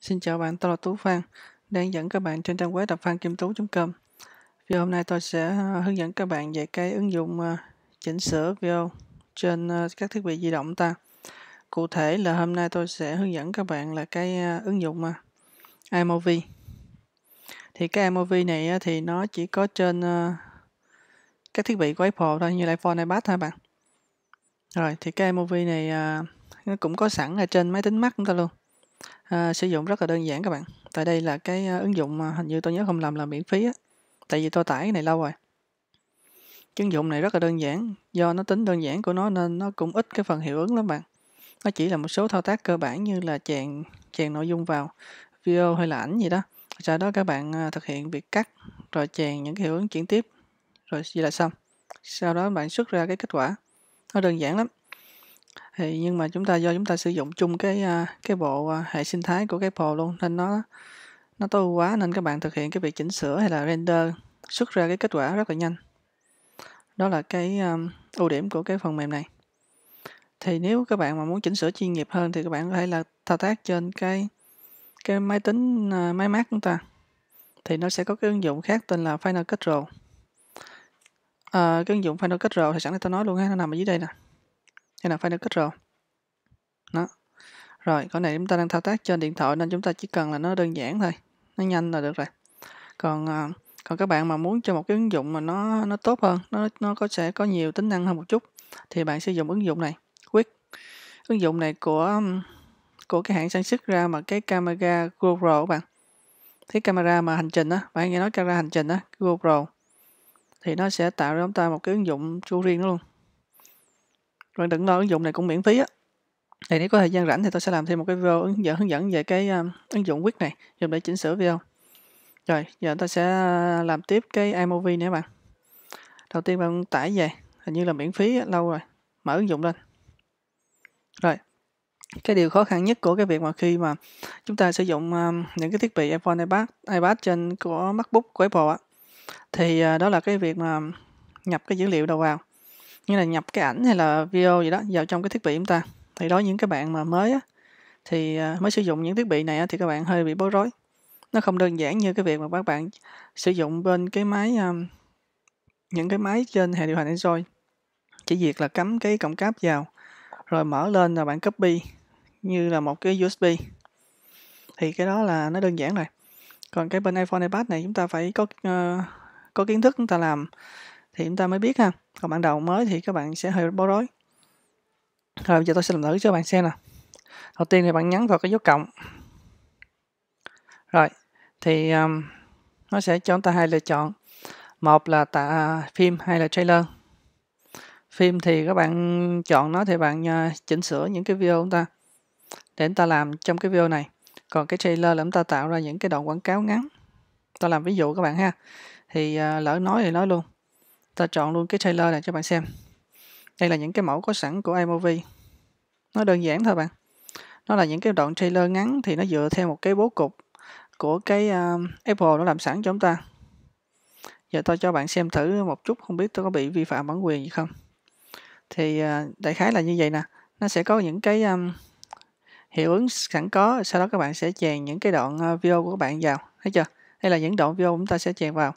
Xin chào bạn, tôi là Tú Phan, đang dẫn các bạn trên trang web đọc tú com Video hôm nay tôi sẽ à, hướng dẫn các bạn về cái ứng dụng à, chỉnh sửa video trên à, các thiết bị di động ta. Cụ thể là hôm nay tôi sẽ hướng dẫn các bạn là cái ứng dụng iMovie. Thì cái iMovie này thì nó chỉ có trên các thiết bị của Apple thôi như là iPhone, iPad thôi bạn. Rồi thì cái iMovie này nó cũng có sẵn ở trên máy tính Mac chúng ta luôn à, sử dụng rất là đơn giản các bạn tại đây là cái ờ, ứng dụng mà hình như tôi nhớ không làm là miễn phí á tại vì tôi tải cái này lâu rồi ứng dụng này rất là đơn giản do nó tính đơn giản của nó nên nó cũng ít cái phần hiệu ứng lắm bạn nó chỉ là một số thao tác cơ bản như là chèn chèn nội dung vào video hay là ảnh gì đó sau đó các bạn ờ, thực hiện việc cắt rồi chèn những cái hiệu ứng chuyển tiếp rồi gì là xong sau đó bạn xuất ra cái kết quả nó đơn giản lắm thì nhưng mà chúng ta do chúng ta sử dụng chung cái à, cái bộ à, hệ sinh thái của cái pool luôn nên nó nó tối ưu quá nên các bạn thực hiện cái việc chỉnh sửa hay là render xuất ra cái kết quả rất là nhanh đó là cái um, ưu điểm của cái phần mềm này thì nếu các bạn mà muốn chỉnh sửa chuyên nghiệp hơn thì các bạn có thể là thao tác trên cái cái máy tính uh, máy Mac chúng ta thì nó sẽ có cái ứng dụng khác tên là Final Cut Pro à, cái ứng dụng Final Cut Pro thì sẵn đây tôi nói luôn ha nó nằm ở dưới đây nè đây là file đã kết rồi. Đó. Rồi, con này chúng ta đang thao tác trên điện thoại nên chúng ta chỉ cần là nó đơn giản thôi. Nó nhanh là được rồi. Còn ờ, còn các bạn mà muốn cho một cái ứng dụng mà nó nó tốt hơn, nó nó có sẽ có nhiều tính năng hơn một chút thì bạn sử dụng ứng dụng này, Quick. Ứng dụng này của của cái hãng sản xuất ra mà cái camera GoPro các bạn. Cái camera mà hành trình á, bạn nghe nói camera hành trình á, GoPro thì nó sẽ tạo ra chúng ta một cái ứng dụng chu riêng đó luôn bạn đừng lo ứng dụng này cũng miễn phí á thì nếu có thời gian rảnh thì tôi sẽ làm thêm một cái video hướng dẫn hướng dẫn về cái um, ứng dụng Quick này dùng để chỉnh sửa video rồi giờ tôi sẽ à, làm tiếp cái iMovie nữa bạn đầu tiên bạn tải về hình như là miễn phí lâu rồi mở ứng dụng lên rồi cái điều khó khăn nhất của cái việc mà khi mà chúng ta sử dụng um, những cái thiết bị iPhone, iPad, iPad trên của MacBook của Apple á, thì uh, đó là cái việc mà nhập cái dữ liệu đầu vào như là nhập cái ảnh hay là video gì đó vào trong cái thiết bị chúng ta thì đối những cái bạn mà mới á, thì à, mới sử dụng những thiết bị này á, thì các bạn hơi bị bối rối nó không đơn giản như cái việc mà các bạn sử dụng bên cái máy um, những cái máy trên hệ điều hành Android chỉ việc là cắm cái cổng cáp vào rồi mở lên là bạn copy như là một cái USB thì cái đó là nó đơn giản rồi còn cái bên iPhone iPad này chúng ta phải có uh, có kiến thức chúng ta làm thì chúng ta mới biết ha còn ban đầu mới thì các bạn sẽ hơi bối rối rồi bây giờ tôi sẽ làm thử cho bạn xem nè đầu tiên thì bạn nhấn vào cái dấu cộng rồi thì um, nó sẽ cho chúng ta hai lựa chọn một là tạ phim hay là trailer phim thì các bạn chọn nó thì bạn à, chỉnh sửa những cái video chúng ta để chúng ta làm trong cái video này còn cái trailer là chúng ta tạo ra những cái đoạn quảng cáo ngắn ta làm ví dụ các bạn ha thì uh, lỡ nói thì nói luôn ta chọn luôn cái trailer này cho bạn xem đây là những cái mẫu có sẵn của iMovie nó đơn giản thôi bạn nó là những cái đoạn trailer ngắn thì nó dựa theo một cái bố cục của cái uh, Apple nó làm sẵn cho chúng ta giờ tôi cho bạn xem thử một chút không biết tôi có bị vi phạm bản quyền gì không thì uh, đại khái là như vậy nè nó sẽ có những cái um, hiệu ứng sẵn có sau đó các bạn sẽ chèn những cái đoạn video của các bạn vào thấy chưa đây là những đoạn video chúng ta sẽ chèn vào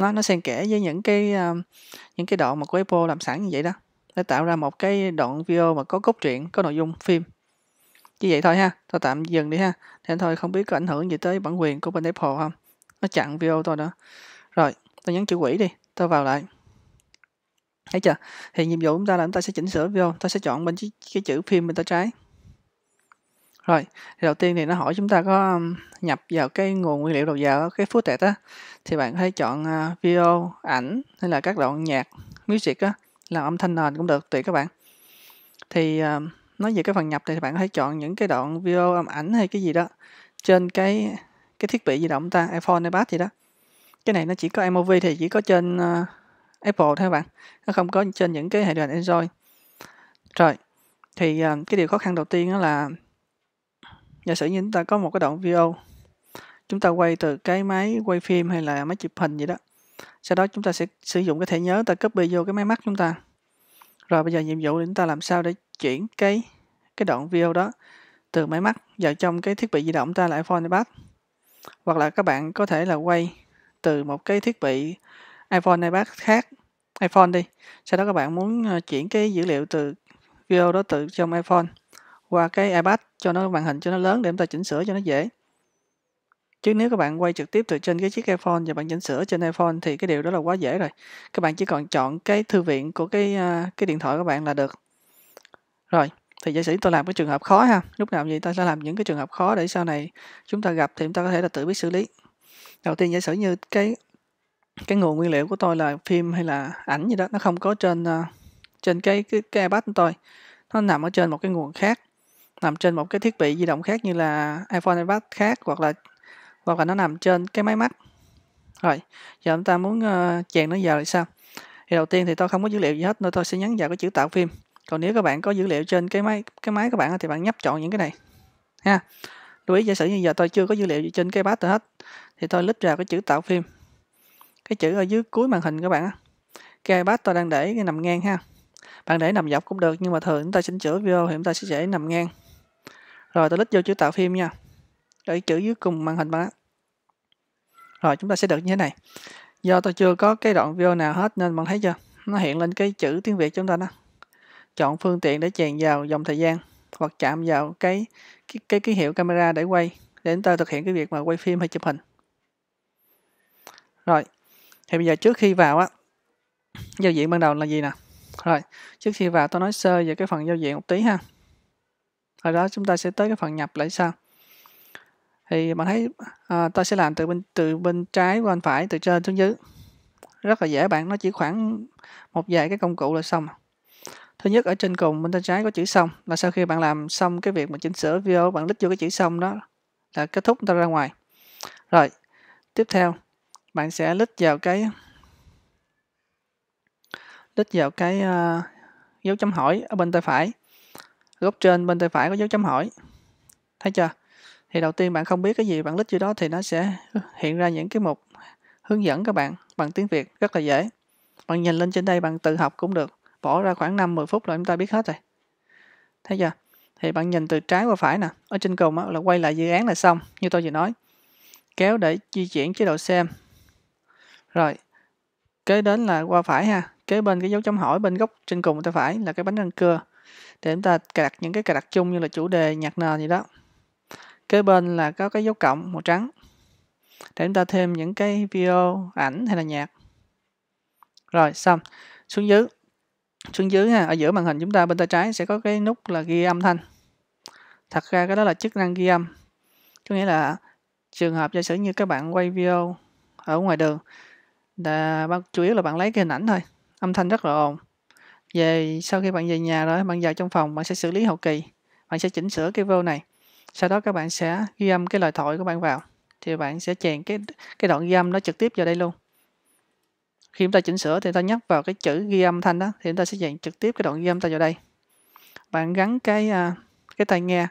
nó nó xen kẽ với những cái uh, những cái đoạn mà của Apple làm sẵn như vậy đó để tạo ra một cái đoạn video mà có cốt truyện có nội dung phim như vậy thôi ha tôi tạm dừng đi ha thế thôi không biết có ảnh hưởng gì tới bản quyền của bên Apple không nó chặn video tôi nữa rồi tôi nhấn chữ quỷ đi tôi vào lại thấy chưa thì nhiệm vụ chúng ta là chúng ta sẽ chỉnh sửa video tôi sẽ chọn bên cái chữ phim bên tay trái rồi, thì đầu tiên thì nó hỏi chúng ta có nhập vào cái nguồn nguyên liệu đầu vào cái footage á thì bạn có thể chọn à, video, ảnh hay là các đoạn nhạc, music á làm âm thanh nền cũng được tùy các bạn. Thì à, nói về cái phần nhập thì bạn có thể chọn những cái đoạn video âm ảnh hay cái gì đó trên cái cái thiết bị di động ta iPhone, iPad gì đó. Cái này nó chỉ có mov thì chỉ có trên uh, Apple thôi bạn. Nó không có trên những cái hệ điều hành Android. Rồi, thì uh, cái điều khó khăn đầu tiên đó là giả sử như chúng ta có một cái đoạn video chúng ta quay từ cái máy quay phim hay là máy chụp hình gì đó sau đó chúng ta sẽ sử dụng cái thẻ nhớ ta copy vô cái máy mắt chúng ta rồi bây giờ nhiệm vụ để chúng ta làm sao để chuyển cái cái đoạn video đó từ máy mắt vào trong cái thiết bị di động ta là iPhone iPad hoặc là các bạn có thể là quay từ một cái thiết bị iPhone iPad khác iPhone đi sau đó các bạn muốn ờ, chuyển cái dữ liệu từ video đó từ trong iPhone qua cái iPad cho nó màn hình cho nó lớn để chúng ta chỉnh sửa cho nó dễ. Chứ nếu các bạn quay trực tiếp từ trên cái chiếc iPhone và bạn chỉnh sửa trên iPhone thì cái điều đó là quá dễ rồi. Các bạn chỉ còn chọn cái thư viện của cái à, cái điện thoại của bạn là được. Rồi, thì giả sử tôi làm cái trường hợp khó ha. Lúc nào vậy ta sẽ làm những cái trường hợp khó để sau này chúng ta gặp thì chúng ta có thể là tự biết xử lý. Đầu tiên giả sử như cái cái nguồn nguyên liệu của tôi là phim hay là ảnh gì đó nó không có trên à, trên cái cái, cái iPad của tôi. Nó nằm ở trên một cái nguồn khác nằm trên một cái thiết bị di động khác như là iPhone, iPad khác hoặc là hoặc là nó nằm trên cái máy móc. Rồi, giờ chúng ta muốn uh, chèn nó vào thì sao? Thì đầu tiên thì tôi không có dữ liệu gì hết nên tôi sẽ nhấn vào cái chữ tạo phim. Còn nếu các bạn có dữ liệu trên cái máy cái máy của bạn thì bạn nhấp chọn những cái này. Ha. Lưu ý giả sử như giờ tôi chưa có dữ liệu gì trên cái bát hết thì tôi lít vào cái chữ tạo phim. Cái chữ ở dưới cuối màn hình các bạn á. Cái iPad tôi đang để nằm ngang ha. Bạn để nằm dọc cũng được nhưng mà thường chúng ta chỉnh sửa video thì chúng ta sẽ để nằm ngang. Rồi tôi lít vô chữ tạo phim nha. để chữ dưới cùng màn hình bạn á. Rồi chúng ta sẽ được như thế này. Do tôi chưa có cái đoạn video nào hết nên bạn thấy chưa? Nó hiện lên cái chữ tiếng Việt chúng ta đó. Chọn phương tiện để chèn vào dòng thời gian hoặc chạm vào cái cái cái ký hiệu camera để quay để chúng ta thực hiện cái việc mà quay phim hay chụp hình. Rồi. Thì bây giờ trước khi vào á giao diện ban đầu là gì nè? Rồi, trước khi vào tôi nói sơ về cái phần giao diện một tí ha rồi đó chúng ta sẽ tới cái phần nhập lại sau. Thì bạn thấy à, ta sẽ làm từ bên từ bên trái qua bên phải, từ trên xuống dưới. Rất là dễ bạn, nó chỉ khoảng một vài cái công cụ là xong. Thứ nhất ở trên cùng bên tay trái có chữ xong là sau khi bạn làm xong cái việc mà chỉnh sửa video bạn lít vô cái chữ xong đó là kết thúc ta ra ngoài. Rồi, tiếp theo bạn sẽ lít vào cái lít vào cái uh, dấu chấm hỏi ở bên tay phải góc trên bên tay phải có dấu chấm hỏi thấy chưa thì đầu tiên bạn không biết cái gì bạn lít vô đó thì nó sẽ hiện ra những cái mục hướng dẫn các bạn bằng tiếng Việt rất là dễ bạn nhìn lên trên đây bằng tự học cũng được bỏ ra khoảng 5-10 phút là chúng ta biết hết rồi thấy chưa thì bạn nhìn từ trái qua phải nè ở trên cùng là quay lại dự án là xong như tôi vừa nói kéo để di chuyển chế độ xem rồi kế đến là qua phải ha kế bên cái dấu chấm hỏi bên góc trên cùng tay phải là cái bánh răng cưa để chúng ta cài đặt những cái cài đặt chung như là chủ đề nhạc nền gì đó kế bên là có cái dấu cộng màu trắng để chúng ta thêm những cái video ảnh hay là nhạc rồi xong xuống dưới xuống dưới ha ở giữa màn hình chúng ta bên tay trái sẽ có cái nút là ghi âm thanh thật ra cái đó là chức năng ghi âm có nghĩa là trường hợp giả sử như các bạn quay video ở ngoài đường là chủ yếu là bạn lấy cái hình ảnh thôi âm thanh rất là ồn về sau khi bạn về nhà rồi bạn vào trong phòng bạn sẽ xử lý hậu kỳ bạn sẽ chỉnh sửa cái vô này sau đó các bạn sẽ ghi âm cái lời thoại của bạn vào thì bạn sẽ chèn cái cái đoạn ghi âm nó trực tiếp vào đây luôn khi chúng ta chỉnh sửa thì ta nhấp vào cái chữ ghi âm thanh đó thì chúng ta sẽ dàn trực tiếp cái đoạn ghi âm ta vào đây bạn gắn cái à, cái tai nghe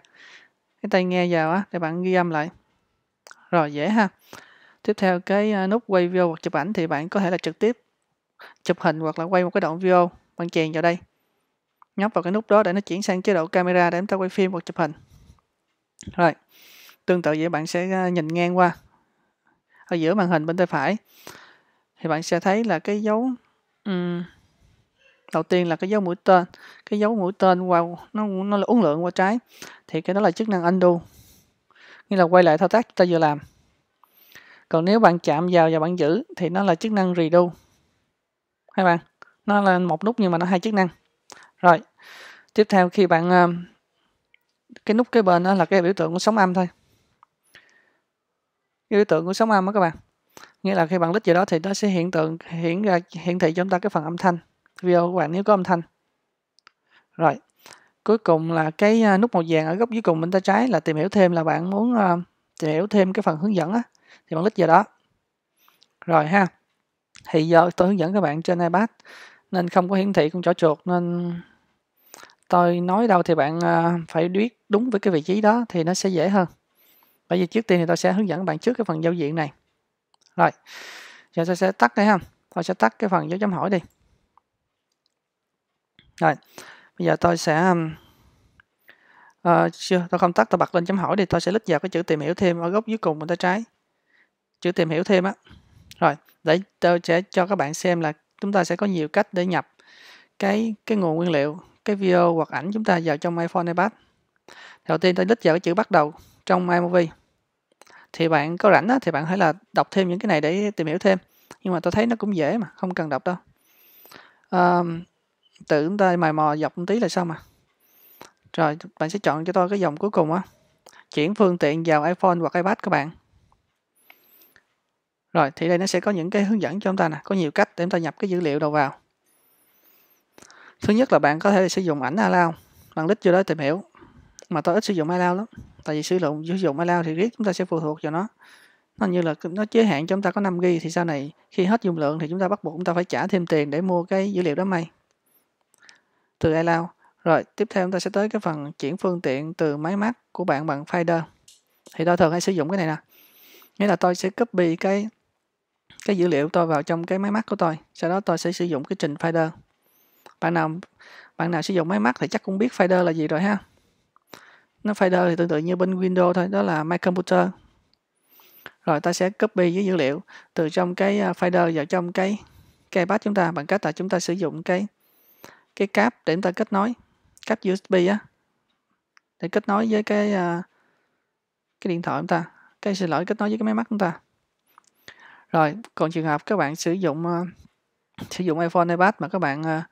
cái tai nghe vào á để bạn ghi âm lại rồi dễ ha tiếp theo cái à, nút quay video hoặc chụp ảnh thì bạn có thể là trực tiếp chụp hình hoặc là quay một cái đoạn video bạn chèn vào đây nhấp vào cái nút đó để nó chuyển sang chế độ camera để chúng ta quay phim hoặc chụp hình rồi tương tự vậy bạn sẽ à, nhìn ngang qua ở giữa màn hình bên tay phải thì bạn sẽ thấy là cái dấu um, đầu tiên là cái dấu mũi tên cái dấu mũi tên qua nó nó là uốn lượn qua trái thì cái đó là chức năng undo nghĩa là quay lại thao tác chúng ta vừa làm còn nếu bạn chạm vào và bạn giữ thì nó là chức năng redo hai bạn nó lên một nút nhưng mà nó hai chức năng rồi tiếp theo khi bạn ờ, cái nút kế bên đó là cái biểu tượng của sóng âm thôi cái biểu tượng của sóng âm đó các bạn nghĩa là khi bạn click vào đó thì nó sẽ hiện tượng hiển ra hiển thị cho chúng ta cái phần âm thanh video của bạn nếu có âm thanh rồi cuối cùng là cái ờ, nút màu vàng ở góc dưới cùng bên tay trái là tìm hiểu thêm là bạn muốn ờ, tìm hiểu thêm cái phần hướng dẫn á thì bạn click vào đó rồi ha thì giờ tôi hướng dẫn các bạn trên iPad nên không có hiển thị con trỏ chuột nên tôi nói đâu thì bạn à, phải biết đúng với cái vị trí đó thì nó sẽ dễ hơn bởi vì trước tiên thì tôi sẽ hướng dẫn bạn trước cái phần giao diện này rồi giờ tôi sẽ tắt đây ha tôi sẽ tắt cái phần dấu chấm hỏi đi rồi bây giờ tôi sẽ uh, chưa tôi không tắt tôi bật lên chấm hỏi đi tôi sẽ lít vào cái chữ tìm hiểu thêm ở góc dưới cùng bên tay trái chữ tìm hiểu thêm á rồi để tôi sẽ cho các bạn xem là chúng ta sẽ có nhiều cách để nhập cái cái nguồn nguyên liệu cái video hoặc ảnh chúng ta vào trong iPhone iPad đầu tiên tôi click vào cái chữ bắt đầu trong iMovie thì bạn có rảnh á, thì bạn hãy là đọc thêm những cái này để tìm hiểu thêm nhưng mà tôi thấy nó cũng dễ mà không cần đọc đâu à, tự chúng ta mài mò dọc một tí là sao mà rồi bạn sẽ chọn cho tôi cái dòng cuối cùng á chuyển phương tiện vào iPhone hoặc iPad các bạn rồi thì đây nó sẽ có những cái hướng dẫn cho chúng ta nè, có nhiều cách để chúng ta nhập cái dữ liệu đầu vào. Thứ nhất là bạn có thể sử dụng ảnh Alao bạn lít vô đó tìm hiểu. Mà tôi ít sử dụng Alao lắm, tại vì sử dụng sử dụng Alao thì riết chúng ta sẽ phụ thuộc vào nó. Nó như là nó giới hạn cho chúng ta có 5 g thì sau này khi hết dung lượng thì chúng ta bắt buộc chúng ta phải trả thêm tiền để mua cái dữ liệu đám mây. Từ Alao Rồi tiếp theo chúng ta sẽ tới cái phần chuyển phương tiện từ máy mát của bạn bằng Finder. Thì tôi thường hay sử dụng cái này nè. Nghĩa là tôi sẽ copy cái cái dữ liệu tôi vào trong cái máy mắt của tôi sau đó tôi sẽ sử dụng cái trình Finder bạn nào bạn nào sử dụng máy mắt thì chắc cũng biết Finder là gì rồi ha nó Finder thì tương tự như bên Windows thôi đó là My Computer rồi ta sẽ copy cái dữ liệu từ trong cái à, Finder vào trong cái cái iPad chúng ta bằng cách là chúng ta sử dụng cái cái cáp để chúng ta kết nối cáp USB á để kết nối với cái à, cái điện thoại chúng ta cái xin lỗi kết nối với cái máy mắt chúng ta rồi còn trường hợp các bạn sử dụng uh, sử dụng iPhone iPad mà các bạn uh,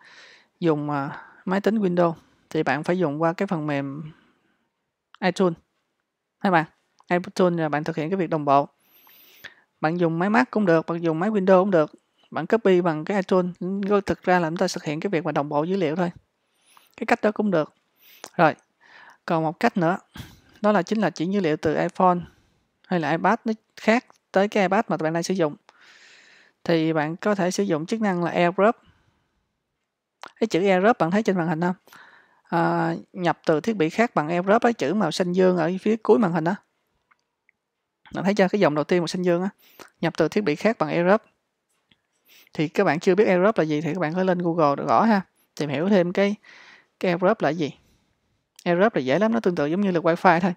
dùng uh, máy tính Windows thì bạn phải dùng qua cái phần mềm iTunes hay bạn iTunes là bạn thực hiện cái việc đồng bộ bạn dùng máy Mac cũng được bạn dùng máy Windows cũng được bạn copy bằng cái iTunes thực ra là chúng ta thực hiện cái việc mà đồng bộ dữ liệu thôi cái cách đó cũng được rồi còn một cách nữa đó là chính là chuyển dữ liệu từ iPhone hay là iPad nó khác tới cái iPad mà bạn đang sử dụng thì bạn có thể sử dụng chức năng là AirDrop cái chữ AirDrop bạn thấy trên màn hình không à, nhập từ thiết bị khác bằng AirDrop cái chữ màu xanh dương ở phía cuối màn hình đó bạn thấy chưa cái dòng đầu tiên màu xanh dương á nhập từ thiết bị khác bằng AirDrop thì các bạn chưa biết AirDrop là gì thì các bạn có lên Google được gõ ha tìm hiểu thêm cái cái AirDrop là gì AirDrop là dễ lắm nó tương tự giống như là fi thôi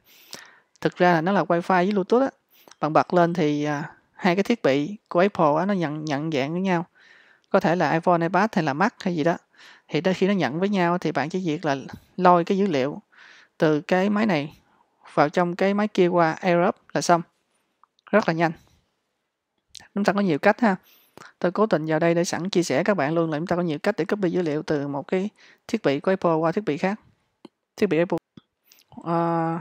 thực ra là nó là wi-fi với bluetooth á bạn bật lên thì à, hai cái thiết bị của Apple á, nó nhận nhận dạng với nhau có thể là iPhone, iPad hay là Mac hay gì đó thì đôi khi nó nhận với nhau thì bạn chỉ việc là lôi cái dữ liệu từ cái máy này vào trong cái máy kia qua AirDrop là xong rất là nhanh chúng ta có nhiều cách ha tôi cố tình vào đây để sẵn chia sẻ các bạn luôn là chúng ta có nhiều cách để copy dữ liệu từ một cái thiết bị của Apple qua thiết bị khác thiết bị Apple ờ, à,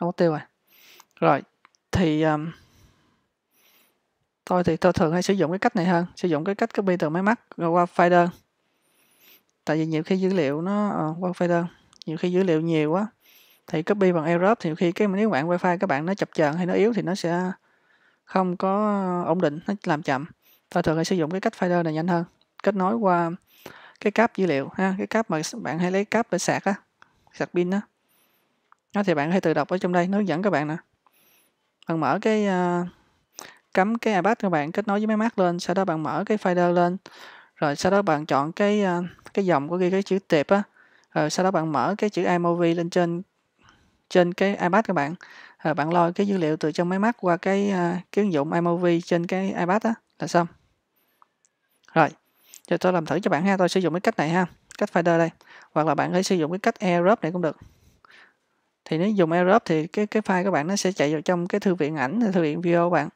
đâu mất tiêu rồi rồi, thì um, tôi thì tôi thường hay sử dụng cái cách này hơn, sử dụng cái cách copy từ máy mắt rồi qua file đơn. Tại vì nhiều khi dữ liệu nó à, qua file đơn, nhiều khi dữ liệu nhiều quá thì copy bằng AirDrop thì nhiều khi cái nếu bạn wifi các bạn nó chập chờn hay nó yếu thì nó sẽ không có ổn định, nó làm chậm. Tôi thường hay sử dụng cái cách file đơn này nhanh hơn, kết nối qua cái cáp dữ liệu ha, cái cáp mà bạn hay lấy cáp để sạc á, sạc pin á. nó thì bạn hãy tự đọc ở trong đây nó dẫn các bạn nè bạn mở cái uh, cắm cái iPad các bạn kết nối với máy Mac lên sau đó bạn mở cái folder lên rồi sau đó bạn chọn cái uh, cái dòng của ghi cái chữ tiệp á rồi sau đó bạn mở cái chữ iMovie lên trên trên cái iPad các bạn rồi bạn lôi cái dữ liệu từ trong máy Mac qua cái uh, cái ứng dụng iMovie trên cái iPad á là xong rồi cho tôi làm thử cho bạn ha tôi sử dụng cái cách này ha cách folder đây hoặc là bạn có thể sử dụng cái cách AirDrop này cũng được thì nếu dùng AirDrop thì cái cái file các bạn nó sẽ chạy vào trong cái thư viện ảnh thư viện video của bạn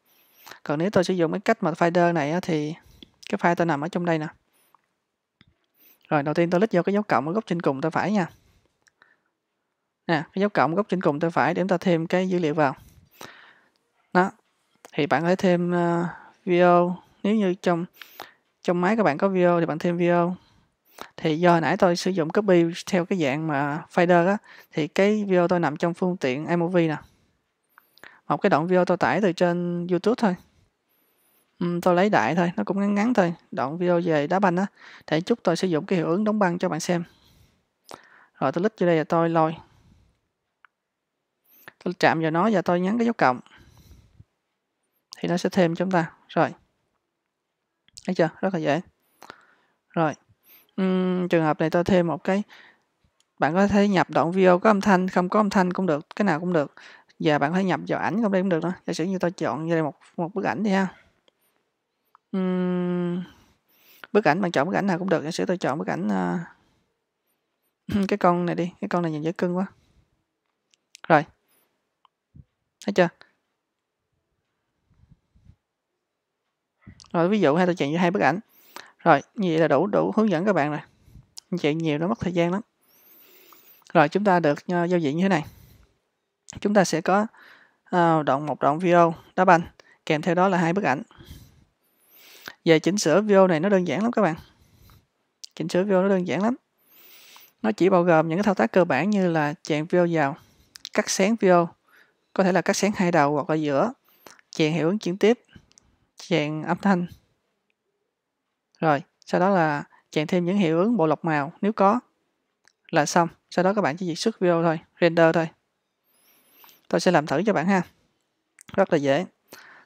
còn nếu tôi sử dụng cái cách mà folder này thì cái file tôi nằm ở trong đây nè rồi đầu tiên tôi lít vô cái dấu cộng ở góc trên cùng tay phải nha nè cái dấu cộng góc trên cùng tay phải để chúng ta thêm cái dữ liệu vào đó thì bạn có thể thêm uh, ờ, video nếu như trong trong máy các bạn có video thì bạn thêm video thì do nãy tôi sử dụng copy theo cái dạng mà fader á thì cái video tôi nằm trong phương tiện mov nè một cái đoạn video tôi tải từ trên YouTube thôi uhm, tôi lấy đại thôi nó cũng ngắn ngắn thôi đoạn video về đá banh á để chút tôi sử dụng cái hiệu ứng đóng băng cho bạn xem rồi tôi click vô đây là tôi lôi tôi chạm vào nó và tôi nhấn cái dấu cộng thì nó sẽ thêm chúng ta rồi thấy chưa rất là dễ rồi Ừm, trường hợp này tôi thêm một cái bạn có thể nhập đoạn video có âm thanh, không có âm thanh cũng được, cái nào cũng được. Và bạn có thể nhập vào ảnh không đây cũng được đó Giả sử như tôi chọn như đây một một bức ảnh đi ha. Ừm, bức ảnh bạn chọn bức ảnh nào cũng được. Giả sử tôi chọn bức ảnh uh, cái con này đi, cái con này nhìn dễ cưng quá. Rồi. Thấy chưa? Rồi ví dụ hai tôi chọn như hai bức ảnh rồi, như vậy là đủ đủ hướng dẫn các bạn rồi. Chuyện nhiều nó mất thời gian lắm. Rồi, chúng ta được uh, giao diện như thế này. Chúng ta sẽ có uh, đoạn một đoạn video đá banh, kèm theo đó là hai bức ảnh. Về chỉnh sửa video này nó đơn giản lắm các bạn. Chỉnh sửa video nó đơn giản lắm. Nó chỉ bao gồm những cái thao tác cơ bản như là chèn video vào, cắt sáng video, có thể là cắt sáng hai đầu hoặc là giữa, chèn hiệu ứng chuyển tiếp, chèn âm thanh, rồi, sau đó là chèn thêm những hiệu ứng bộ lọc màu nếu có là xong. Sau đó các bạn chỉ việc xuất video thôi, render thôi. Tôi sẽ làm thử cho bạn ha. Rất là dễ.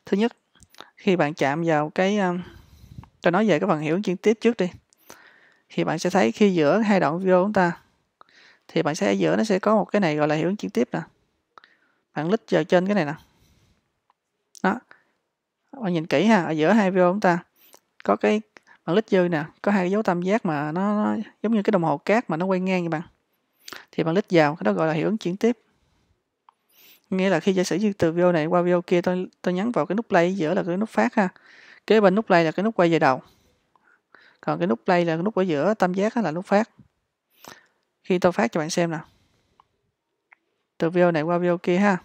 Thứ nhất, khi bạn chạm vào cái... Um, tôi nói về cái phần hiệu ứng chuyển tiếp trước đi. Thì bạn sẽ thấy khi giữa hai đoạn video chúng ta thì bạn sẽ ở giữa nó sẽ có một cái này gọi là hiệu ứng chuyển tiếp nè. Bạn click vào trên cái này nè. Đó. Bạn nhìn kỹ ha, ở giữa hai video chúng ta có cái bạn lít dư nè có hai cái dấu tam giác mà nó, nó giống như cái đồng hồ cát mà nó quay ngang như bạn thì bạn lít vào cái đó gọi là hiệu ứng chuyển tiếp nghĩa là khi giả sử như từ video này qua video kia tôi tôi nhấn vào cái nút play giữa là cái nút phát ha kế bên nút play là cái nút quay về đầu còn cái nút play là cái nút ở giữa tam giác là nút phát khi tôi phát cho bạn xem nè từ video này qua video kia ha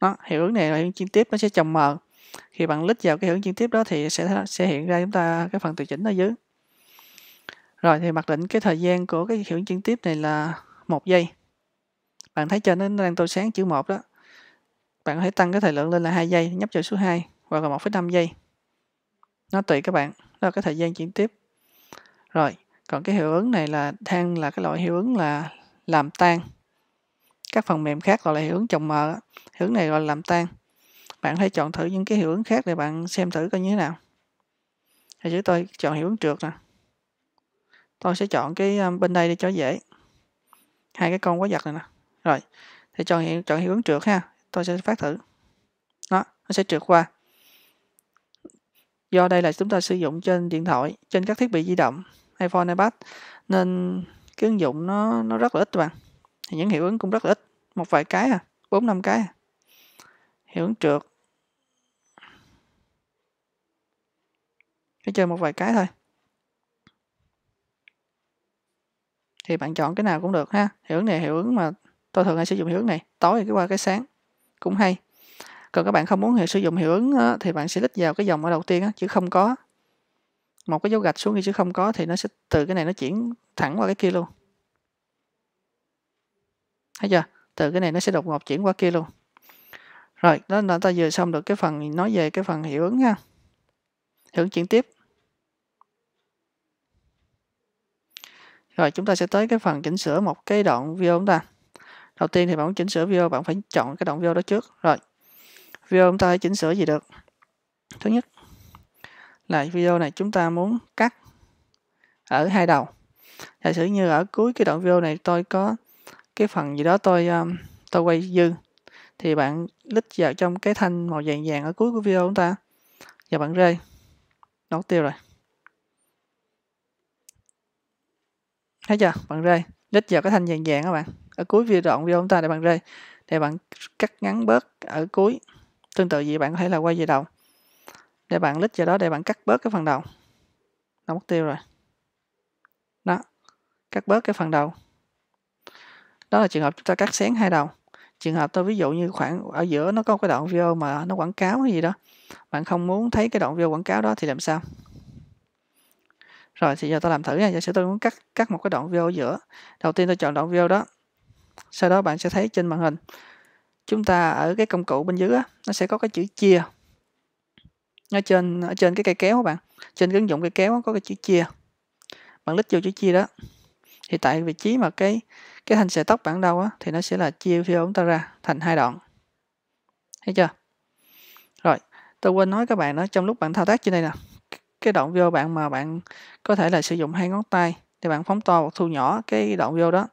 đó hiệu ứng này là hiệu ứng chuyển tiếp nó sẽ chồng mờ khi bạn click vào cái hưởng chuyển tiếp đó thì sẽ sẽ hiện ra chúng ta cái phần tùy chỉnh ở dưới rồi thì mặc định cái thời gian của cái hưởng chuyển tiếp này là một giây bạn thấy trên nó đang tô sáng chữ một đó bạn có thể tăng cái thời lượng lên là 2 giây nhấp vào số 2 hoặc là 1,5 giây nó tùy các bạn đó là cái thời gian chuyển tiếp rồi còn cái hiệu ứng này là than là cái loại hiệu ứng là làm tan các phần mềm khác gọi là hiệu ứng chồng mờ hiệu ứng này gọi là làm tan bạn hãy chọn thử những cái hiệu ứng khác để bạn xem thử coi như thế nào thì chúng tôi chọn hiệu ứng trượt nè tôi sẽ chọn cái um, bên đây để cho dễ hai cái con quá giật này nè rồi thì chọn hiệu, chọn hiệu ứng trượt ha tôi sẽ phát thử đó nó sẽ trượt qua do đây là chúng ta sử dụng trên điện thoại trên các thiết bị di động iPhone iPad nên cái ứng dụng nó nó rất là ít các bạn thì những hiệu ứng cũng rất là ít một vài cái à bốn năm cái à. hiệu ứng trượt nó chơi một vài cái thôi thì bạn chọn cái nào cũng được ha hiệu ứng này hiệu ứng mà tôi thường hay sử dụng hiệu ứng này tối thì cái qua cái sáng cũng hay còn các bạn không muốn hiệu sử dụng hiệu ứng đó, thì bạn sẽ lít vào cái dòng ở đầu tiên đó, chứ không có một cái dấu gạch xuống như chứ không có thì nó sẽ từ cái này nó chuyển thẳng qua cái kia luôn thấy chưa từ cái này nó sẽ đột ngột chuyển qua kia luôn rồi đó là ta vừa xong được cái phần nói về cái phần hiệu ứng ha hiệu ứng chuyển tiếp Rồi chúng ta sẽ tới cái phần chỉnh sửa một cái đoạn video chúng ta. Đầu tiên thì bạn muốn chỉnh sửa video, bạn phải chọn cái đoạn video đó trước. Rồi, video chúng ta chỉnh sửa gì được? Thứ nhất là video này chúng ta muốn cắt ở hai đầu. Giả sử như ở cuối cái đoạn video này tôi có cái phần gì đó tôi um, tôi quay dư thì bạn lít vào trong cái thanh màu vàng vàng ở cuối của video chúng ta và bạn rê nó tiêu rồi thấy chưa bạn rê lít vào cái thanh vàng vàng các bạn ở cuối video đoạn video chúng ta để bạn rê để bạn cắt ngắn bớt ở cuối tương tự vậy bạn có thể là quay về đầu để bạn lít vào đó để bạn cắt bớt cái phần đầu là mục tiêu rồi đó cắt bớt cái phần đầu đó là trường hợp chúng ta cắt xén hai đầu trường hợp tôi ví dụ như khoảng ở giữa nó có cái đoạn video mà nó quảng cáo hay gì đó bạn không muốn thấy cái đoạn video quảng cáo đó thì làm sao rồi thì giờ tôi làm thử nha giờ sẽ tôi muốn cắt cắt một cái đoạn video giữa đầu tiên tôi chọn đoạn video đó sau đó bạn sẽ thấy trên màn hình chúng ta ở cái công cụ bên dưới á, nó sẽ có cái chữ chia ở trên ở trên cái cây kéo các bạn trên ứng dụng cây kéo có cái chữ chia bạn click vô chữ chia đó thì tại vị trí mà cái cái thanh sợi tóc bạn đâu á thì nó sẽ là chia video chúng ta ra thành hai đoạn thấy chưa rồi tôi quên nói các bạn đó trong lúc bạn thao tác trên đây nè cái đoạn video bạn mà bạn có thể là sử dụng hai ngón tay thì bạn phóng to hoặc thu nhỏ cái đoạn video đó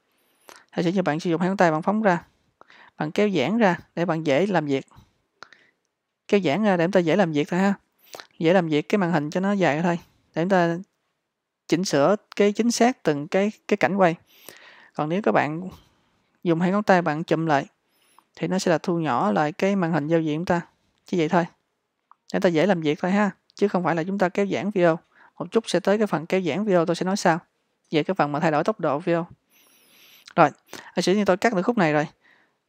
giả sử như bạn sử dụng hai ngón tay bạn phóng ra bạn kéo giãn ra để bạn dễ làm việc kéo giãn ra để chúng ta dễ làm việc thôi ha dễ làm việc cái màn hình cho nó dài thôi để chúng ta chỉnh sửa cái chính xác từng cái cái cảnh quay còn nếu các bạn dùng hai ngón tay bạn chụm lại thì nó sẽ là thu nhỏ lại cái màn hình giao diện chúng ta chỉ vậy thôi để ta dễ làm việc thôi ha chứ không phải là chúng ta kéo giãn video một chút sẽ tới cái phần kéo giãn video tôi sẽ nói sau về cái phần mà thay đổi tốc độ video rồi anh chỉ như tôi cắt được khúc này rồi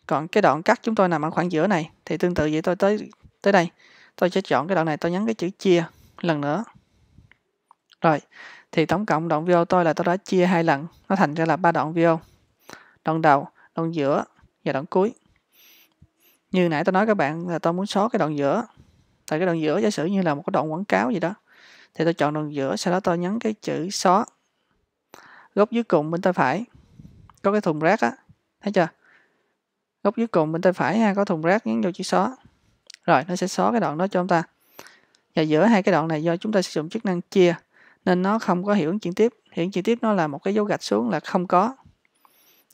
còn cái đoạn cắt chúng tôi nằm ở khoảng giữa này thì tương tự vậy tôi tới tới đây tôi sẽ chọn cái đoạn này tôi nhấn cái chữ chia lần nữa rồi thì tổng cộng đoạn video tôi là tôi đã chia hai lần nó thành ra là ba đoạn video đoạn đầu đoạn giữa và đoạn cuối như nãy tôi nói các bạn là tôi muốn xóa cái đoạn giữa tại cái đoạn giữa giả sử như là một cái đoạn quảng cáo gì đó thì tôi chọn đoạn giữa sau đó tôi nhấn cái chữ xóa góc dưới cùng bên tay phải có cái thùng rác á thấy chưa góc dưới cùng bên tay phải ha có thùng rác nhấn vô chữ xóa rồi nó sẽ xóa cái đoạn đó cho chúng ta và giữa hai cái đoạn này do chúng ta sử dụng chức năng chia nên nó không có hiệu ứng chuyển tiếp hiệu ứng chuyển tiếp nó là một cái dấu gạch xuống là không có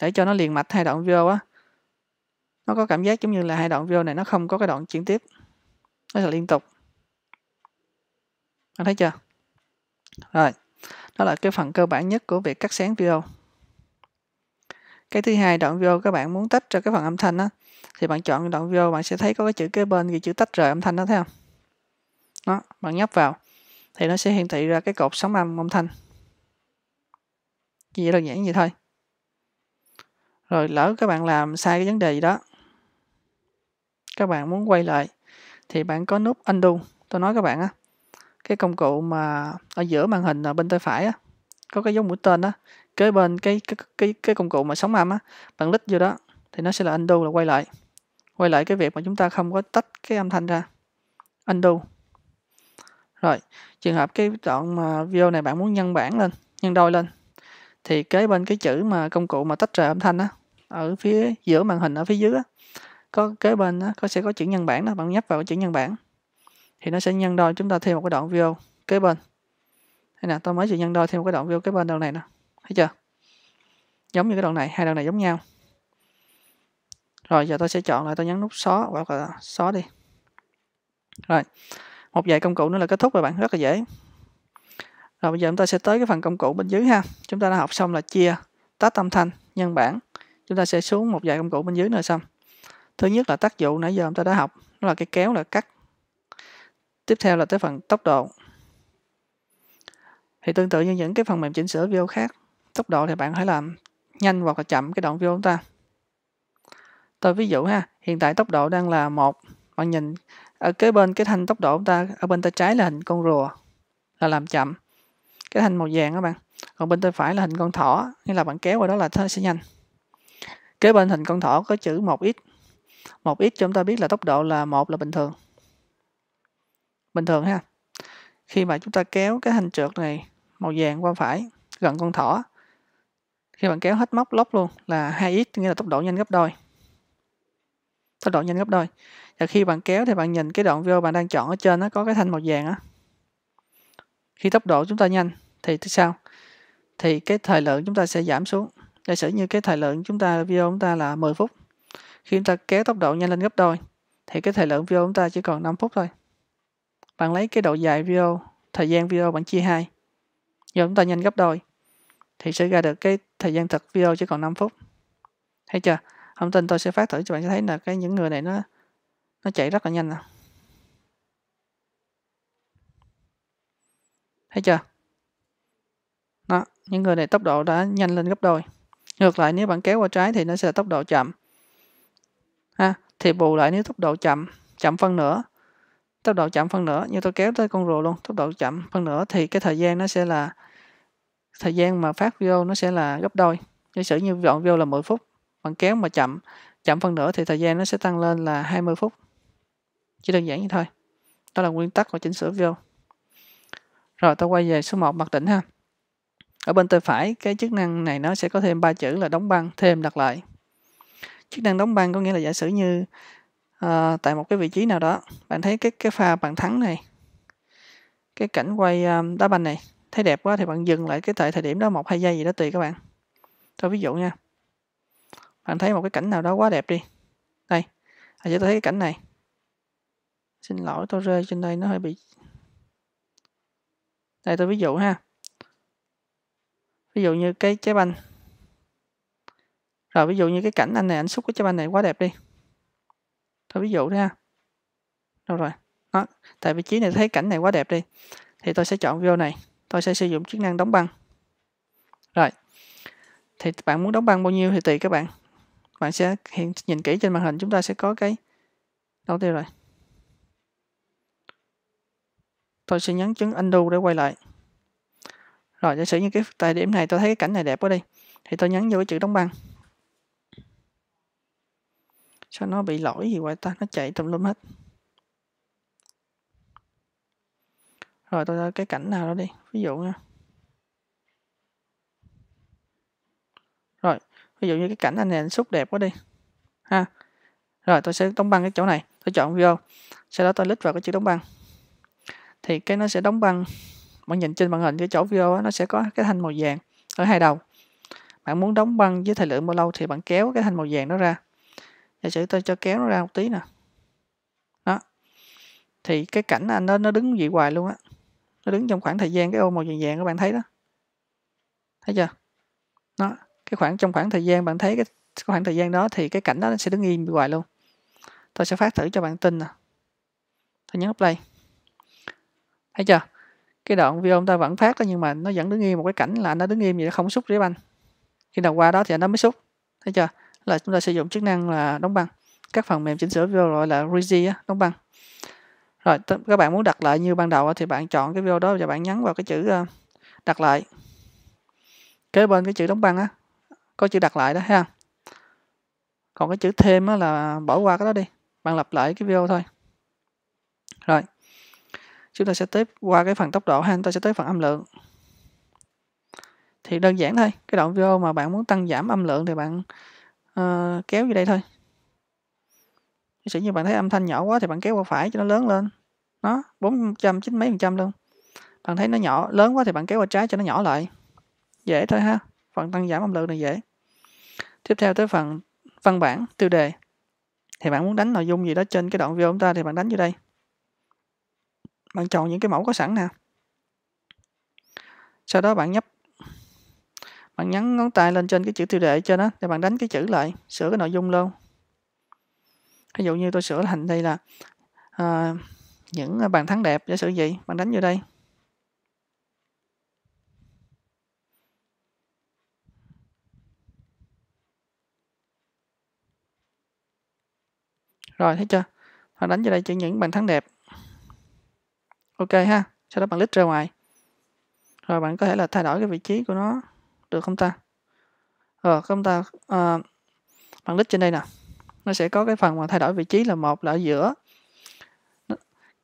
để cho nó liền mạch hai đoạn video á nó có cảm giác giống như là hai đoạn video này nó không có cái đoạn chuyển tiếp nó sẽ liên tục anh thấy chưa rồi đó là cái phần cơ bản nhất của việc cắt xén video cái thứ hai đoạn video các bạn muốn tách ra cái phần âm thanh á thì bạn chọn đoạn video bạn sẽ thấy có cái chữ kế bên ghi chữ tách rời âm thanh đó thấy không đó bạn nhấp vào thì nó sẽ hiển thị ra cái cột sóng âm âm thanh chỉ đơn giản vậy thôi rồi lỡ các bạn làm sai cái vấn đề gì đó các bạn muốn quay lại thì bạn có nút undo tôi nói các bạn á cái công cụ mà ở giữa màn hình ở bên tay phải á có cái dấu mũi tên á kế bên cái cái cái, cái công cụ mà sóng âm á bạn lít vô đó thì nó sẽ là undo là quay lại quay lại cái việc mà chúng ta không có tách cái âm thanh ra undo rồi trường hợp cái đoạn mà video này bạn muốn nhân bản lên nhân đôi lên thì kế bên cái chữ mà công cụ mà tách rời âm thanh á ở phía giữa màn hình ở phía dưới á có kế bên đó, có sẽ có chữ nhân bản đó bạn nhấp vào chữ nhân bản thì nó sẽ nhân đôi chúng ta thêm một cái đoạn video kế bên đây nè tôi mới chữ nhân đôi thêm một cái đoạn video kế bên đầu này nè thấy chưa giống như cái đoạn này hai đoạn này giống nhau rồi giờ tôi sẽ chọn lại tôi nhấn nút xóa hoặc là xóa đi rồi một vài công cụ nữa là kết thúc rồi bạn rất là dễ rồi bây giờ chúng ta sẽ tới cái phần công cụ bên dưới ha chúng ta đã học xong là chia tách âm thanh nhân bản chúng ta sẽ xuống một vài công cụ bên dưới nữa xong thứ nhất là tác dụng nãy giờ chúng ta đã học đó là cái kéo là cắt tiếp theo là tới phần tốc độ thì tương tự như những cái phần mềm chỉnh sửa video khác tốc độ thì bạn hãy làm nhanh hoặc là chậm cái đoạn video của ta tôi ví dụ ha hiện tại tốc độ đang là một bạn nhìn ở kế bên cái thanh tốc độ của ta ở bên tay trái là hình con rùa là làm chậm cái thanh màu vàng các bạn còn bên tay phải là hình con thỏ nghĩa là bạn kéo qua đó là nó sẽ nhanh kế bên hình con thỏ có chữ một ít 1x chúng ta biết là tốc độ là một là bình thường bình thường ha khi mà chúng ta kéo cái thanh trượt này màu vàng qua phải gần con thỏ khi bạn kéo hết móc lóc luôn là 2x nghĩa là tốc độ nhanh gấp đôi tốc độ nhanh gấp đôi và khi bạn kéo thì bạn nhìn cái đoạn video bạn đang chọn ở trên nó có cái thanh màu vàng á khi tốc độ chúng ta nhanh thì sao thì cái thời lượng chúng ta sẽ giảm xuống giả sử như cái thời lượng chúng ta video chúng ta là 10 phút khi chúng ta kéo tốc độ nhanh lên gấp đôi thì cái thời lượng video chúng ta chỉ còn 5 phút thôi bạn lấy cái độ dài video thời gian video bạn chia hai giờ chúng ta nhanh gấp đôi thì sẽ ra được cái thời gian thật video chỉ còn 5 phút thấy chưa không tin tôi sẽ phát thử cho bạn thấy là cái những người này nó nó chạy rất là nhanh nè thấy chưa đó những người này tốc độ đã nhanh lên gấp đôi ngược lại nếu bạn kéo qua trái thì nó sẽ là tốc độ chậm ha thì bù lại nếu tốc độ chậm chậm phân nửa tốc độ chậm phân nửa như tôi kéo tới con rùa luôn tốc độ chậm phân nửa thì cái thời gian nó sẽ là thời gian mà phát video nó sẽ là gấp đôi giả sử như đoạn video là 10 phút bằng kéo mà chậm chậm phân nửa thì thời gian nó sẽ tăng lên là 20 phút chỉ đơn giản như thôi đó là nguyên tắc của chỉnh sửa video rồi tôi quay về số 1 mặc định ha ở bên tay phải cái chức năng này nó sẽ có thêm ba chữ là đóng băng thêm đặt lại chức năng đóng băng có nghĩa là giả sử như uh, tại một cái vị trí nào đó bạn thấy cái cái pha bàn thắng này cái cảnh quay um, đá banh này thấy đẹp quá thì bạn dừng lại cái tại thời điểm đó một hai giây gì đó tùy các bạn tôi ví dụ nha bạn thấy một cái cảnh nào đó quá đẹp đi đây à, giờ tôi thấy cái cảnh này xin lỗi tôi rơi trên đây nó hơi bị đây tôi ví dụ ha ví dụ như cái trái banh rồi ví dụ như cái cảnh anh này anh xúc cái chấm anh này quá đẹp đi thôi ví dụ ha, đâu rồi đó tại vị trí này thấy cảnh này quá đẹp đi thì tôi sẽ chọn video này tôi sẽ sử dụng chức năng đóng băng rồi thì bạn muốn đóng băng bao nhiêu thì tùy các bạn bạn sẽ hiện nhìn kỹ trên màn hình chúng ta sẽ có cái đầu tiên rồi tôi sẽ nhấn chấn undo để quay lại rồi giả sử như cái tại điểm này tôi thấy cái cảnh này đẹp quá đi thì tôi nhấn vô cái chữ đóng băng sao nó bị lỗi gì vậy ta nó chạy tùm lum hết rồi tôi ra cái cảnh nào đó đi ví dụ nha rồi ví dụ như cái cảnh anh này anh xúc đẹp quá đi ha rồi tôi sẽ đóng băng cái chỗ này tôi chọn video sau đó tôi lít vào cái chữ đóng băng thì cái nó sẽ đóng băng bạn nhìn trên màn hình cái chỗ video đó, nó sẽ có cái thanh màu vàng ở hai đầu bạn muốn đóng băng với thời lượng bao lâu thì bạn kéo cái thanh màu vàng đó ra giả sử tôi cho kéo nó ra một tí nè đó thì cái cảnh anh nó nó đứng vậy hoài luôn á nó đứng trong khoảng thời gian cái ô màu vàng vàng các bạn thấy đó thấy chưa nó cái khoảng trong khoảng thời gian bạn thấy cái khoảng thời gian đó thì cái cảnh đó nó sẽ đứng im hoài luôn tôi sẽ phát thử cho bạn tin nè tôi nhấn play thấy chưa cái đoạn video ông ta vẫn phát đó nhưng mà nó vẫn đứng im một cái cảnh là nó đứng im vậy nó không xúc với anh khi nào qua đó thì nó mới xúc thấy chưa là chúng ta sử dụng chức năng là đóng băng các phần mềm chỉnh sửa video gọi là Resi đóng băng rồi các bạn muốn đặt lại như ban đầu thì bạn chọn cái video đó và bạn nhấn vào cái chữ ờ, đặt lại kế bên cái chữ đóng băng á có chữ đặt lại đó ha còn cái chữ thêm á là bỏ qua cái đó đi bạn lặp lại cái video thôi rồi chúng ta sẽ tiếp qua cái phần tốc độ ha chúng ta sẽ tới phần âm lượng thì đơn giản thôi cái đoạn video mà bạn muốn tăng giảm âm lượng thì bạn Ờ, kéo vô đây thôi giả sử như bạn thấy âm thanh nhỏ quá thì bạn kéo qua phải cho nó lớn lên nó bốn trăm chín mấy phần trăm luôn bạn thấy nó nhỏ lớn quá thì bạn kéo qua trái cho nó nhỏ lại dễ thôi ha phần tăng giảm âm lượng này dễ tiếp theo tới phần văn bản tiêu đề thì bạn muốn đánh nội dung gì đó trên cái đoạn video của ta thì bạn đánh vô đây bạn chọn những cái mẫu có sẵn nè sau đó bạn nhấp bạn nhấn ngón tay lên trên cái chữ tiêu đề trên đó để bạn đánh cái chữ lại sửa cái nội dung luôn ví dụ như tôi sửa thành đây là à, những bàn thắng đẹp giả sử gì bạn đánh vô đây rồi thấy chưa bạn đánh vô đây chữ những bàn thắng đẹp ok ha sau đó bạn lít ra ngoài rồi bạn có thể là thay đổi cái vị trí của nó được không ta rồi ờ, chúng ta uh, ờ, bằng đích trên đây nè nó sẽ có cái phần mà thay đổi vị trí là một là ở giữa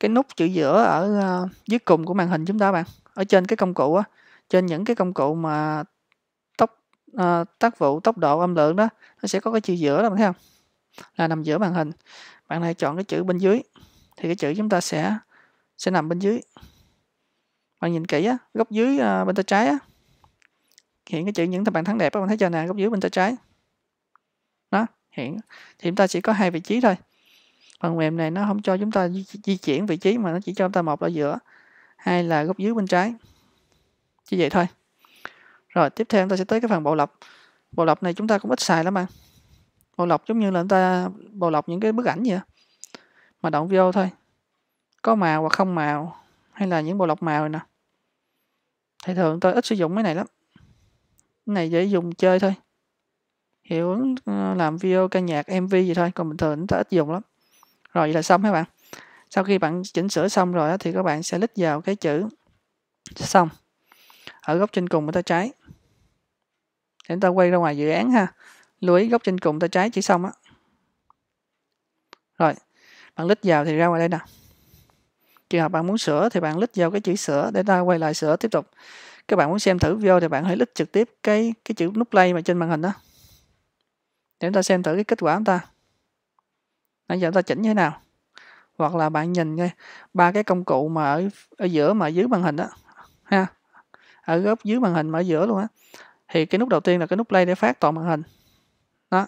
cái nút chữ giữa ở uh, dưới cùng của màn hình chúng ta bạn ở trên cái công cụ á trên những cái công cụ mà tốc uh, tác vụ tốc độ âm lượng đó nó sẽ có cái chữ giữa đó bạn thấy không là nằm giữa màn hình bạn này chọn cái chữ bên dưới thì cái chữ chúng ta sẽ sẽ nằm bên dưới bạn nhìn kỹ á góc dưới uh, bên tay trái á hiện cái chữ những bàn thắng đẹp các bạn thấy chưa nè góc dưới bên tay trái nó hiện thì chúng ta chỉ có hai vị trí thôi phần mềm này nó không cho chúng ta di, di chuyển vị trí mà nó chỉ cho chúng ta một là giữa hai là góc dưới bên trái chỉ vậy thôi rồi tiếp theo chúng ta sẽ tới cái phần bộ lọc bộ lọc này chúng ta cũng ít xài lắm bạn bộ lọc giống như là chúng ta bộ lọc những cái bức ảnh vậy mà động vô thôi có màu hoặc không màu hay là những bộ lọc màu này nè thì thường tôi ít sử dụng cái này lắm này dễ dùng chơi thôi hiệu ứng ờ, làm video ca nhạc mv gì thôi còn bình thường chúng ta ít dùng lắm rồi vậy là xong các bạn sau khi bạn chỉnh sửa xong rồi thì các bạn sẽ lít vào cái chữ xong ở góc trên cùng bên tay trái để ta quay ra ngoài dự án ha lưu ý góc trên cùng tay trái chỉ xong á rồi bạn lít vào thì ra ngoài đây nè trường hợp bạn muốn sửa thì bạn lít vào cái chữ sửa để ta quay lại sửa tiếp tục các bạn muốn xem thử video thì bạn hãy click trực tiếp cái cái chữ nút play mà trên màn hình đó để chúng ta xem thử cái kết quả chúng ta nãy giờ ta chỉnh như thế nào hoặc là bạn nhìn ngay ba cái công cụ mà ở, ở giữa mà ở dưới màn hình đó ha ở góc dưới màn hình mà ở giữa luôn á thì cái nút đầu tiên là cái nút play để phát toàn màn hình đó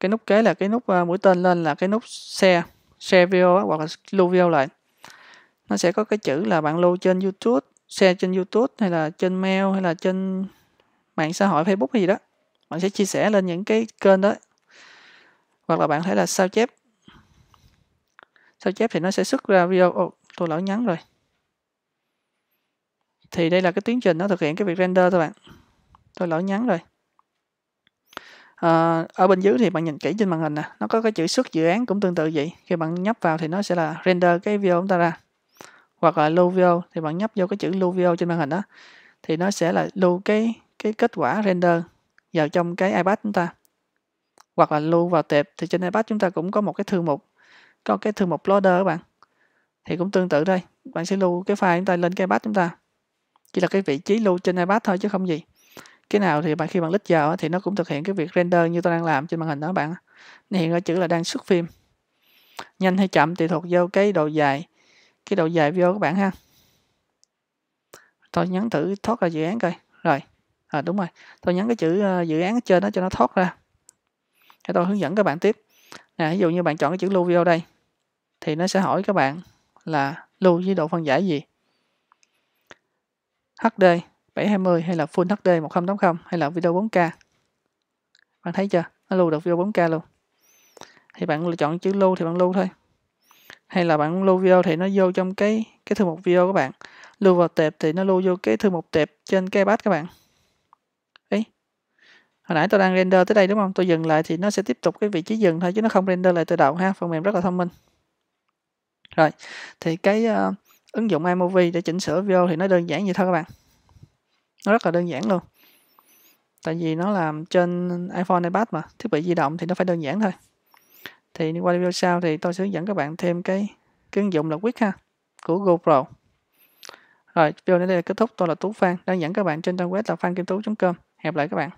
cái nút kế là cái nút uh, mũi tên lên là cái nút share share video hoặc là lưu video lại nó sẽ có cái chữ là bạn lưu trên youtube share trên youtube hay là trên mail hay là trên mạng xã hội facebook hay gì đó bạn sẽ chia sẻ lên những cái kênh đó hoặc là bạn thấy là sao chép sao chép thì nó sẽ xuất ra video Ồ, tôi lỡ nhắn rồi thì đây là cái tiến trình nó thực hiện cái việc render thôi bạn tôi lỡ nhắn rồi à, ở bên dưới thì bạn nhìn kỹ trên màn hình nè nó có cái chữ xuất dự án cũng tương tự vậy khi bạn nhấp vào thì nó sẽ là render cái video chúng ta ra hoặc là lưu video thì bạn nhấp vô cái chữ lưu video trên màn hình đó thì nó sẽ là lưu cái cái kết quả render vào trong cái iPad chúng ta hoặc là lưu vào tệp thì trên iPad chúng ta cũng có một cái thư mục có cái thư mục loader các bạn thì cũng tương tự đây bạn sẽ lưu cái file chúng ta lên cái iPad chúng ta chỉ là cái vị trí lưu trên iPad thôi chứ không gì cái nào thì bạn khi bạn click vào thì nó cũng thực hiện cái việc render như tôi đang làm trên màn hình đó bạn hiện ra chữ là đang xuất phim nhanh hay chậm tùy thuộc vô cái độ dài cái độ dài video các bạn ha tôi nhấn thử thoát ra dự án coi rồi à, đúng rồi tôi nhấn cái chữ ờ, dự án ở trên đó cho nó thoát ra để tôi hướng dẫn các bạn tiếp nè ví dụ như bạn chọn cái chữ lưu video đây thì nó sẽ hỏi các bạn là lưu với độ phân giải gì HD 720 hay là Full HD 1080 hay là video 4K bạn thấy chưa nó lưu được video 4K luôn thì bạn lựa chọn chữ lưu thì bạn lưu thôi hay là bạn lưu video thì nó vô trong cái cái thư mục video các bạn lưu vào tệp thì nó lưu vô cái thư mục tệp trên cái iPad các bạn ấy hồi nãy tôi đang render tới đây đúng không tôi dừng lại thì nó sẽ tiếp tục cái vị trí dừng thôi chứ nó không render lại từ đầu ha phần mềm rất là thông minh rồi thì cái uh, ứng dụng iMovie để chỉnh sửa video thì nó đơn giản vậy thôi các bạn nó rất là đơn giản luôn tại vì nó làm trên iPhone iPad mà thiết bị di động thì nó phải đơn giản thôi thì qua video sau thì tôi sẽ hướng dẫn các bạn thêm cái, cái ứng dụng là Quick ha của GoPro rồi video đến đây là kết thúc tôi là Tú Phan đang dẫn các bạn trên trang web là phankimtú.com hẹn gặp lại các bạn